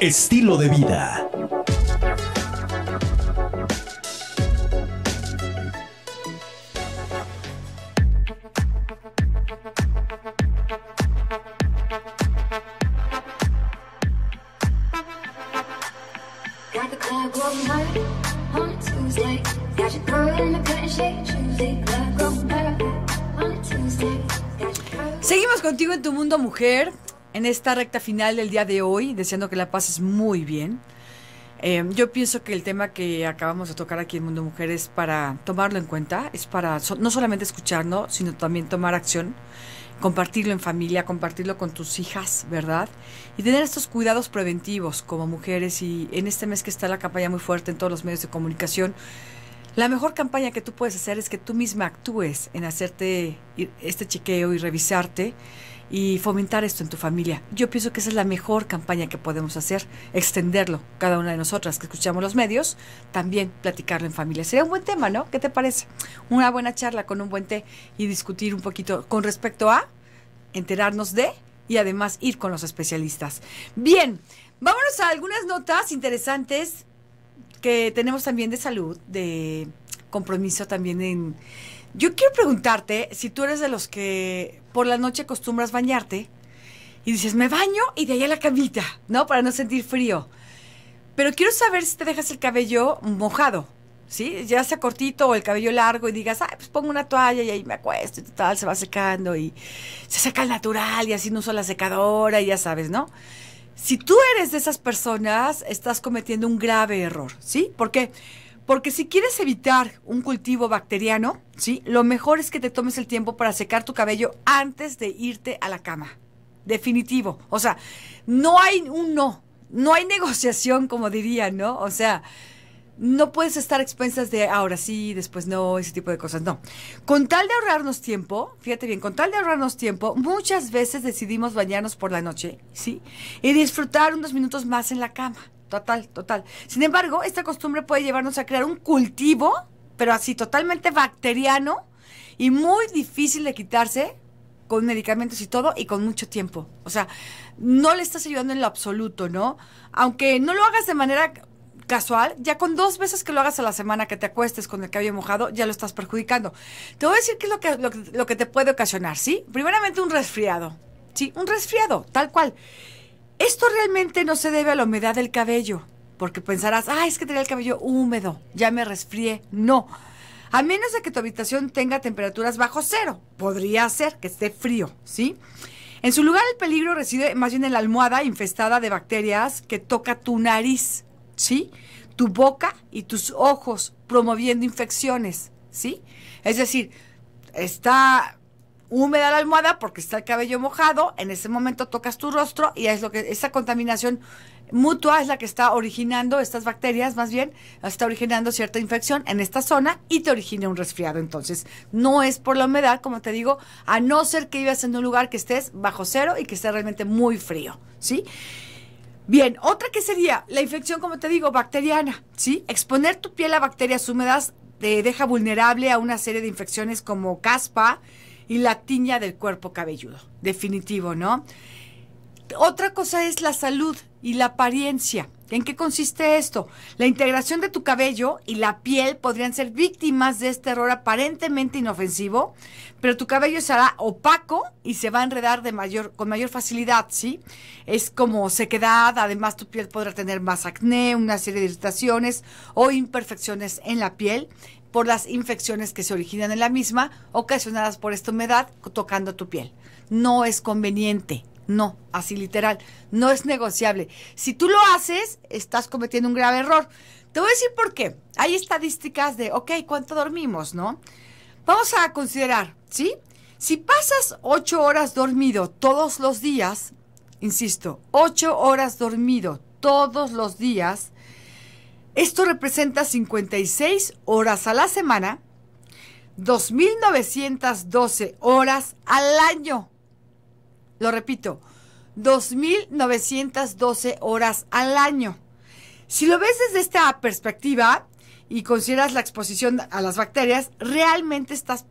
Estilo de vida. Seguimos contigo en tu mundo mujer en esta recta final del día de hoy, deseando que la pases muy bien. Em, yo pienso que el tema que acabamos de tocar aquí en Mundo mujeres es para tomarlo en cuenta, es para no solamente escucharnos, sino también tomar acción, compartirlo en familia, compartirlo con tus hijas, ¿verdad? Y tener estos cuidados preventivos como mujeres y en este mes que está la campaña muy fuerte en todos los medios de comunicación, la mejor campaña que tú puedes hacer es que tú misma actúes en hacerte este chequeo y revisarte y fomentar esto en tu familia. Yo pienso que esa es la mejor campaña que podemos hacer, extenderlo, cada una de nosotras que escuchamos los medios, también platicarlo en familia. Sería un buen tema, ¿no? ¿Qué te parece? Una buena charla con un buen té y discutir un poquito con respecto a enterarnos de y además ir con los especialistas. Bien, vámonos a algunas notas interesantes que tenemos también de salud, de compromiso también en yo quiero preguntarte si tú eres de los que por la noche acostumbras bañarte y dices, me baño y de ahí a la camita, ¿no? Para no sentir frío. Pero quiero saber si te dejas el cabello mojado, ¿sí? Ya sea cortito o el cabello largo y digas, ay, pues pongo una toalla y ahí me acuesto y tal, se va secando y se seca al natural y así no uso la secadora y ya sabes, ¿no? Si tú eres de esas personas, estás cometiendo un grave error, ¿sí? Porque... qué? Porque si quieres evitar un cultivo bacteriano, ¿sí? lo mejor es que te tomes el tiempo para secar tu cabello antes de irte a la cama. Definitivo. O sea, no hay un no. No hay negociación, como diría, ¿no? O sea, no puedes estar a expensas de ahora sí, después no, ese tipo de cosas. No. Con tal de ahorrarnos tiempo, fíjate bien, con tal de ahorrarnos tiempo, muchas veces decidimos bañarnos por la noche, ¿sí? Y disfrutar unos minutos más en la cama total, total. Sin embargo, esta costumbre puede llevarnos a crear un cultivo, pero así totalmente bacteriano y muy difícil de quitarse con medicamentos y todo y con mucho tiempo. O sea, no le estás ayudando en lo absoluto, ¿no? Aunque no lo hagas de manera casual, ya con dos veces que lo hagas a la semana que te acuestes con el cabello mojado, ya lo estás perjudicando. Te voy a decir qué es lo que, lo, que te puede ocasionar, ¿sí? Primeramente un resfriado, ¿sí? Un resfriado, tal cual. Esto realmente no se debe a la humedad del cabello, porque pensarás, ah, es que tenía el cabello húmedo, ya me resfríe. No. A menos de que tu habitación tenga temperaturas bajo cero, podría ser que esté frío, ¿sí? En su lugar, el peligro reside más bien en la almohada infestada de bacterias que toca tu nariz, ¿sí? Tu boca y tus ojos, promoviendo infecciones, ¿sí? Es decir, está húmeda la almohada porque está el cabello mojado, en ese momento tocas tu rostro y es lo que esa contaminación mutua es la que está originando estas bacterias, más bien, está originando cierta infección en esta zona y te origina un resfriado. Entonces, no es por la humedad, como te digo, a no ser que ibas en un lugar que estés bajo cero y que esté realmente muy frío, ¿sí? Bien, otra que sería la infección, como te digo, bacteriana, ¿sí? Exponer tu piel a bacterias húmedas te deja vulnerable a una serie de infecciones como caspa, y la tiña del cuerpo cabelludo. Definitivo, ¿no? Otra cosa es la salud y la apariencia. ¿En qué consiste esto? La integración de tu cabello y la piel podrían ser víctimas de este error aparentemente inofensivo, pero tu cabello será opaco y se va a enredar de mayor, con mayor facilidad, ¿sí? Es como sequedad, además tu piel podrá tener más acné, una serie de irritaciones o imperfecciones en la piel por las infecciones que se originan en la misma, ocasionadas por esta humedad tocando tu piel. No es conveniente, no, así literal, no es negociable. Si tú lo haces, estás cometiendo un grave error. Te voy a decir por qué. Hay estadísticas de, ok, ¿cuánto dormimos, no? Vamos a considerar, ¿sí? Si pasas ocho horas dormido todos los días, insisto, ocho horas dormido todos los días, esto representa 56 horas a la semana, 2.912 horas al año. Lo repito, 2.912 horas al año. Si lo ves desde esta perspectiva y consideras la exposición a las bacterias, realmente estás,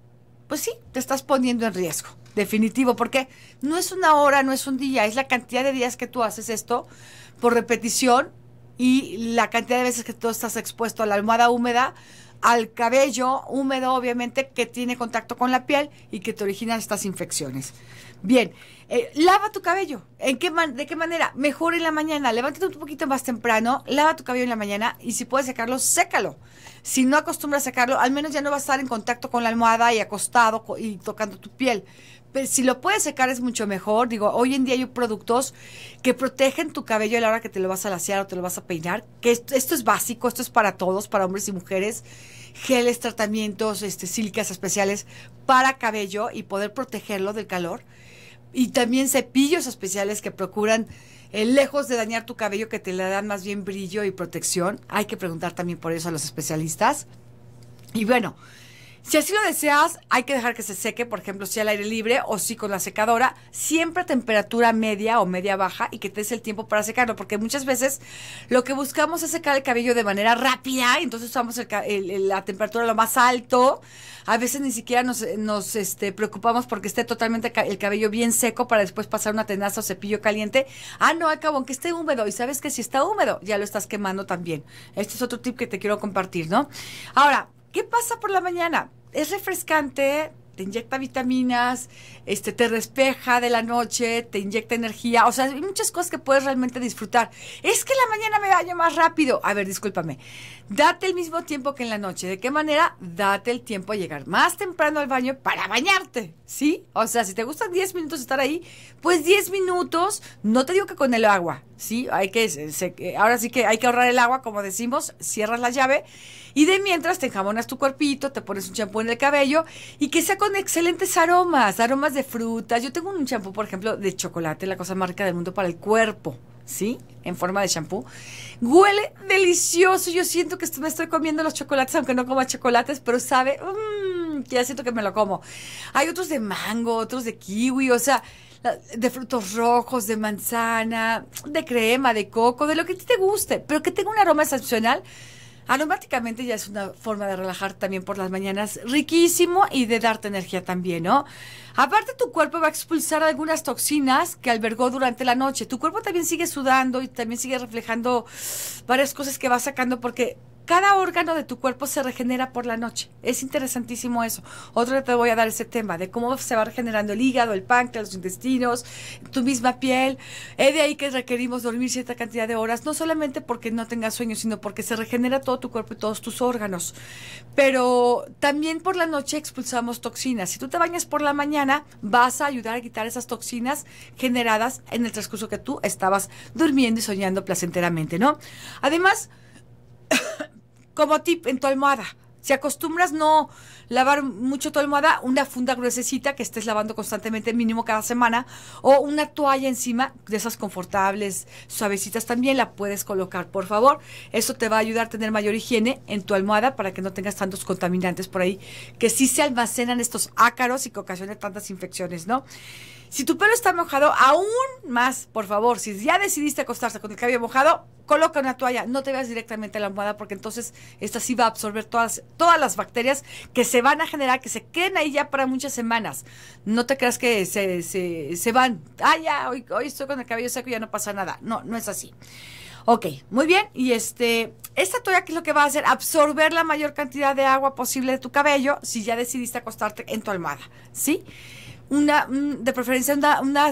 pues sí, te estás poniendo en riesgo. Definitivo, porque no es una hora, no es un día, es la cantidad de días que tú haces esto por repetición y la cantidad de veces que tú estás expuesto a la almohada húmeda, al cabello húmedo, obviamente, que tiene contacto con la piel y que te originan estas infecciones. Bien, eh, lava tu cabello. ¿En qué ¿De qué manera? Mejor en la mañana. Levántate un poquito más temprano, lava tu cabello en la mañana y si puedes secarlo, sécalo. Si no acostumbras a secarlo, al menos ya no vas a estar en contacto con la almohada y acostado y tocando tu piel si lo puedes secar es mucho mejor. Digo, hoy en día hay productos que protegen tu cabello a la hora que te lo vas a lasear o te lo vas a peinar, que esto, es básico, esto es para todos, para hombres y mujeres geles, tratamientos, este, sílicas especiales para cabello y poder protegerlo del calor. Y también cepillos especiales que procuran, eh, lejos de dañar tu cabello, que te le dan más bien brillo y protección. Hay que preguntar también por eso a los especialistas. Y bueno, si así lo deseas, hay que dejar que se seque, por ejemplo, si al aire libre o si con la secadora, siempre a temperatura media o media baja y que te des el tiempo para secarlo, porque muchas veces lo que buscamos es secar el cabello de manera rápida, y entonces usamos la temperatura lo más alto. A veces ni siquiera nos, este, preocupamos porque esté totalmente el cabello bien seco para después pasar una tenaza o cepillo caliente. Ah, no, acabo, aunque esté húmedo. Y sabes que si está húmedo, ya lo estás quemando también. Este es otro tip que te quiero compartir, ¿no? Ahora, ¿Qué pasa por la mañana? Es refrescante, te inyecta vitaminas, este, te despeja de la noche, te inyecta energía, o sea, hay muchas cosas que puedes realmente disfrutar. Es que la mañana me baño más rápido. A ver, discúlpame. Date el mismo tiempo que en la noche. ¿De qué manera? Date el tiempo a llegar más temprano al baño para bañarte, ¿sí? O sea, si te gustan 10 minutos estar ahí, pues 10 minutos, no te digo que con el agua, ¿sí? Hay que, eh, ahora sí que hay que ahorrar el agua, como decimos, cierras la llave y de mientras te enjamonas tu cuerpito, te pones un champú en el cabello y que sea con excelentes aromas, aromas de frutas. Yo tengo un champú, por ejemplo, de chocolate, la cosa marca del mundo para el cuerpo. ¿sí? En forma de champú. Huele delicioso. Yo siento que me estoy comiendo los chocolates, aunque no coma chocolates, pero sabe. Mm, Mm, ya siento que me lo como. Hay otros de mango, otros de kiwi, o sea, de frutos rojos, de manzana, de crema, de coco, de lo que a ti te guste, pero que tenga un aroma excepcional. Aromáticamente ya es una forma de relajar también por las mañanas, riquísimo y de darte energía también, ¿no? Aparte tu cuerpo va a expulsar algunas toxinas que albergó durante la noche. Tu cuerpo también sigue sudando y también sigue reflejando varias cosas que va sacando porque cada órgano de tu cuerpo se regenera por la noche. Es interesantísimo eso. Otro te voy a dar ese tema de cómo se va regenerando el hígado, el páncreas, los intestinos, tu misma piel. Es de ahí que requerimos dormir cierta cantidad de horas, no solamente porque no tengas sueño, sino porque se regenera todo tu cuerpo y todos tus órganos. Pero también por la noche expulsamos toxinas. Si tú te bañas por la mañana, vas a ayudar a quitar esas toxinas generadas en el transcurso que tú estabas durmiendo y soñando placenteramente, ¿no? Además, como tip en tu almohada. Si acostumbras no lavar mucho tu almohada, una funda gruesecita que estés lavando constantemente, mínimo cada semana, o una toalla encima de esas confortables, suavecitas también la puedes colocar, por favor. Eso te va a ayudar a tener mayor higiene en tu almohada para que no tengas tantos contaminantes por ahí, que sí se almacenan estos ácaros y que ocasionen tantas infecciones, ¿no? Si tu pelo está mojado, aún más, por favor, si ya decidiste acostarte con el cabello mojado, coloca una toalla, no te veas directamente a la almohada porque entonces esta sí va a absorber todas, todas las bacterias que se van a generar, que se queden ahí ya para muchas semanas. No te creas que se, van, ah, ya, hoy, estoy con el cabello seco y ya no pasa nada. No, no es así. Ok, muy bien. Y este, esta toalla, ¿qué es lo que va a hacer? Absorber la mayor cantidad de agua posible de tu cabello si ya decidiste acostarte en tu almohada, ¿sí? sí una, de preferencia una, una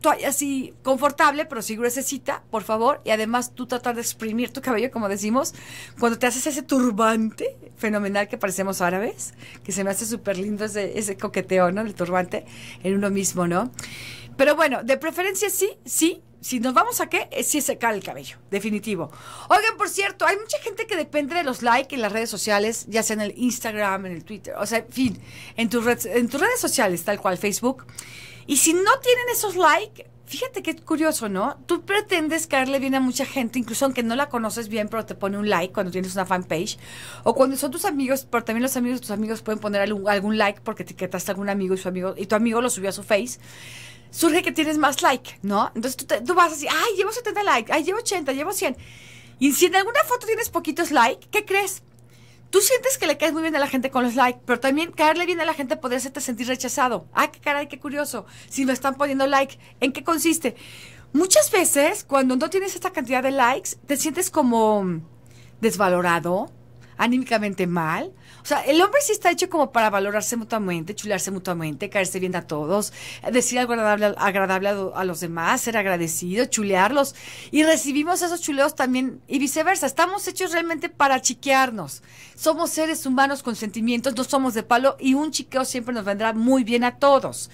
toalla así confortable, pero si gruesa, por favor, y además tú tratas de exprimir tu cabello, como decimos, cuando te haces ese turbante fenomenal que parecemos árabes, que se me hace súper lindo ese, ese coqueteo, ¿no? Del turbante en uno mismo, ¿no? Pero bueno, de preferencia sí, sí, si nos vamos a qué, es se cae el cabello, definitivo. Oigan, por cierto, hay mucha gente que depende de los likes en las redes sociales, ya sea en el Instagram, en el Twitter, o sea, en fin, en tus, redes, en tus redes sociales, tal cual, Facebook. Y si no tienen esos likes, fíjate qué curioso, ¿no? Tú pretendes caerle bien a mucha gente, incluso aunque no la conoces bien, pero te pone un like cuando tienes una fanpage. O cuando son tus amigos, pero también los amigos de tus amigos pueden poner algún, like porque te a algún amigo y su amigo, y tu amigo lo subió a su face surge que tienes más like, ¿no? Entonces tú, vas así, ay, llevo 70 likes, ay, llevo 80, llevo 100. Y si en alguna foto tienes poquitos likes, ¿qué crees? Tú sientes que le caes muy bien a la gente con los likes, pero también caerle bien a la gente podría hacerte sentir rechazado. Ay, ah, qué caray, qué curioso. Si no están poniendo like, ¿en qué consiste? Muchas veces, cuando no tienes esta cantidad de likes, te sientes como desvalorado, anímicamente mal. O sea, el hombre sí está hecho como para valorarse mutuamente, chulearse mutuamente, caerse bien a todos, decir algo agradable, a, a, los demás, ser agradecido, chulearlos. Y recibimos esos chuleos también y viceversa. Estamos hechos realmente para chiquearnos. Somos seres humanos con sentimientos, no somos de palo y un chiqueo siempre nos vendrá muy bien a todos.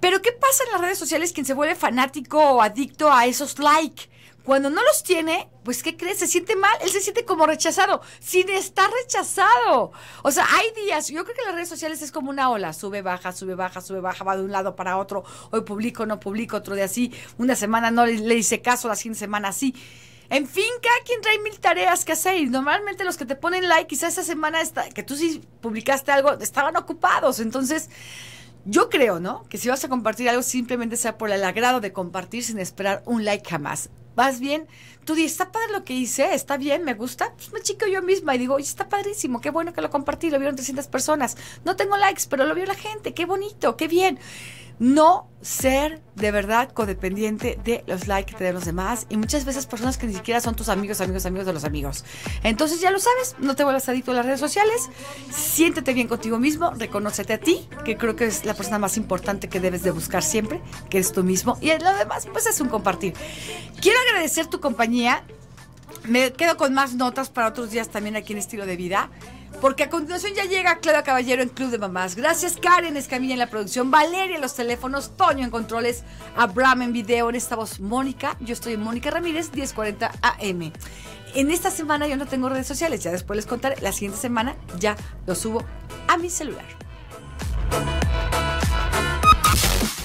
Pero ¿qué pasa en las redes sociales quien se vuelve fanático o adicto a esos likes? Cuando no los tiene, pues ¿qué crees? Se siente mal, él se siente como rechazado, sin estar rechazado. O sea, hay días, yo creo que las redes sociales es como una ola, sube, baja, sube, baja, sube, baja, va de un lado para otro, hoy publico, no publico, otro día así, una semana no le, hice caso, la siguiente semana así. En fin, cada quien trae mil tareas que hacer. normalmente los que te ponen like, quizás esa semana está, que tú sí publicaste algo, estaban ocupados. Entonces, yo creo, ¿no? Que si vas a compartir algo, simplemente sea por el agrado de compartir sin esperar un like jamás. Más bien, tú dices, está padre lo que hice, está bien, me gusta, pues me chico yo misma y digo, Oye, está padrísimo, qué bueno que lo compartí, lo vieron 300 personas, no tengo likes, pero lo vio la gente, qué bonito, qué bien no ser de verdad codependiente de los likes que los demás y muchas veces personas que ni siquiera son tus amigos, amigos, amigos de los amigos. Entonces ya lo sabes, no te vuelvas adicto a las redes sociales, siéntete bien contigo mismo, reconócete a ti, que creo que es la persona más importante que debes de buscar siempre, que es tú mismo y lo demás pues es un compartir. Quiero agradecer tu compañía, me quedo con más notas para otros días también aquí en Estilo de Vida porque a continuación ya llega Claudia Caballero en Club de Mamás. Gracias Karen Escamilla en la producción, Valeria en los teléfonos, Toño en controles, Abraham en video, en esta voz Mónica. Yo estoy en Mónica Ramírez, 1040 AM. En esta semana yo no tengo redes sociales, ya después les contaré. La siguiente semana ya lo subo a mi celular.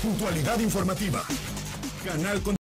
Puntualidad informativa. Canal